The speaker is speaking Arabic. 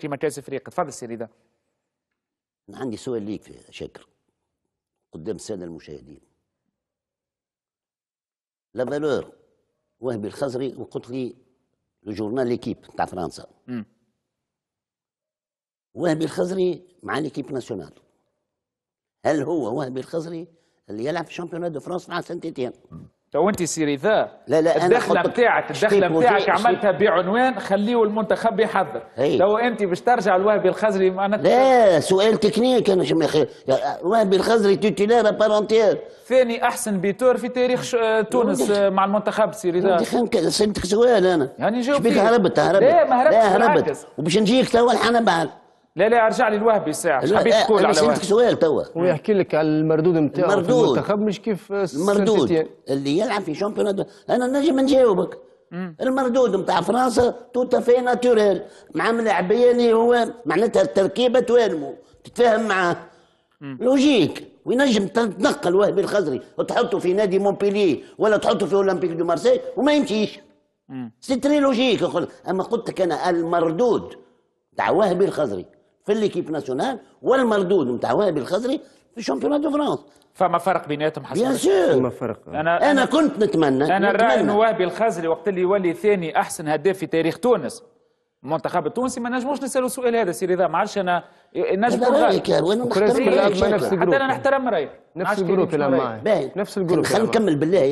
في مركز افريقيا تفضل السيري ده انا عندي سؤال ليك في شاكر قدام الساده المشاهدين لا فالور وهبي الخزري وقلت لي لو جورنال ليكيب تاع فرنسا وهبي الخزري مع ليكيب ناسيونال هل هو وهبي الخزري اللي يلعب في شامبيونات دو فرنسا مع سانت تو طيب، انت ذا لا لا الدخله بتاعك الدخله بتاعك عملتها بعنوان خليه المنتخب يحضر تو انت باش ترجع لوهبي الخزري معناتها لا سؤال تكنيك انا شو خير وهبي الخزري تيتيلار بارونتير ثاني احسن بيتور في تاريخ ش... تونس مع المنتخب ذا سالتك سؤال انا يعني جاوبت هربت هربت لا ما هربتش هربت وباش نجيك تو الحنا بعد لا لا ارجع لي الوهبي ساعه حبيت تقول على وهبي سؤال توا ويحكي لك على المردود نتاعو المنتخب مش كيف المردود اللي يلعب في شامبيونات انا نجم نجاوبك المردود نتاع فرنسا توتا في ناتوريل مع ملاعبيه اللي هو معناتها التركيبه توالمو تتفاهم معاه لوجيك وينجم تنقل وهبي الخزري وتحطه في نادي مونبيلي ولا تحطه في اولمبيك دو مارسي وما يمشيش سي تري لوجيك اما قلت لك انا المردود تاع وهبي الخزري في ليكيب ناسيونال والمردود نتاع وهبي الخزري في شامبيون دو فرانس فما فرق بيناتهم حسب بيان سور فما فرق أنا, انا كنت نتمنى انا نرى انه وهبي الخزري وقت اللي يولي ثاني احسن هداف في تاريخ تونس المنتخب التونسي ما نجموش نسالوا السؤال هذا سي رضا ما عادش انا نجم حتى انا نحترم رايك نفس الجروب نفس الجروب خلينا نكمل بالله